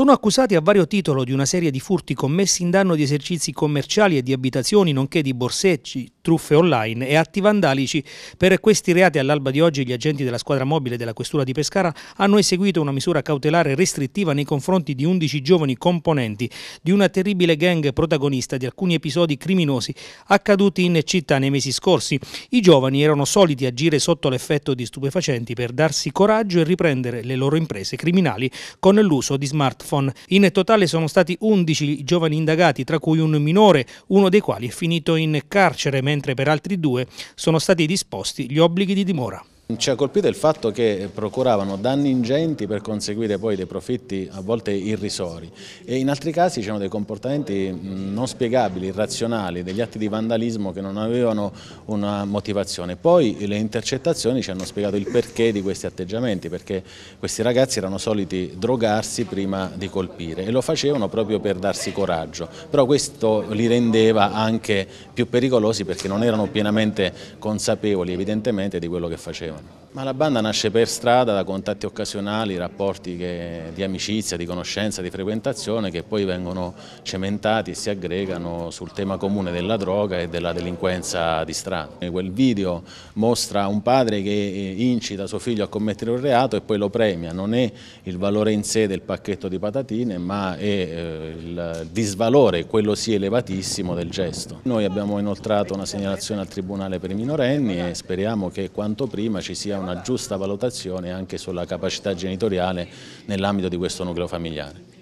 sono accusati a vario titolo di una serie di furti commessi in danno di esercizi commerciali e di abitazioni, nonché di borsecci, truffe online e atti vandalici. Per questi reati all'alba di oggi gli agenti della squadra mobile della Questura di Pescara hanno eseguito una misura cautelare restrittiva nei confronti di 11 giovani componenti di una terribile gang protagonista di alcuni episodi criminosi accaduti in città nei mesi scorsi. I giovani erano soliti agire sotto l'effetto di stupefacenti per darsi coraggio e riprendere le loro imprese criminali con l'uso di smartphone. Belfon. In totale sono stati 11 giovani indagati, tra cui un minore, uno dei quali è finito in carcere, mentre per altri due sono stati disposti gli obblighi di dimora. Ci ha colpito il fatto che procuravano danni ingenti per conseguire poi dei profitti a volte irrisori e in altri casi c'erano diciamo, dei comportamenti non spiegabili, irrazionali, degli atti di vandalismo che non avevano una motivazione. Poi le intercettazioni ci hanno spiegato il perché di questi atteggiamenti, perché questi ragazzi erano soliti drogarsi prima di colpire e lo facevano proprio per darsi coraggio, però questo li rendeva anche più pericolosi perché non erano pienamente consapevoli evidentemente di quello che facevano italiano. Ma la banda nasce per strada da contatti occasionali, rapporti che, di amicizia, di conoscenza, di frequentazione che poi vengono cementati e si aggregano sul tema comune della droga e della delinquenza di strada. Quel video mostra un padre che eh, incita suo figlio a commettere un reato e poi lo premia. Non è il valore in sé del pacchetto di patatine ma è eh, il disvalore, quello sì elevatissimo, del gesto. Noi abbiamo inoltrato una segnalazione al Tribunale per i minorenni e speriamo che quanto prima ci ci sia una giusta valutazione anche sulla capacità genitoriale nell'ambito di questo nucleo familiare.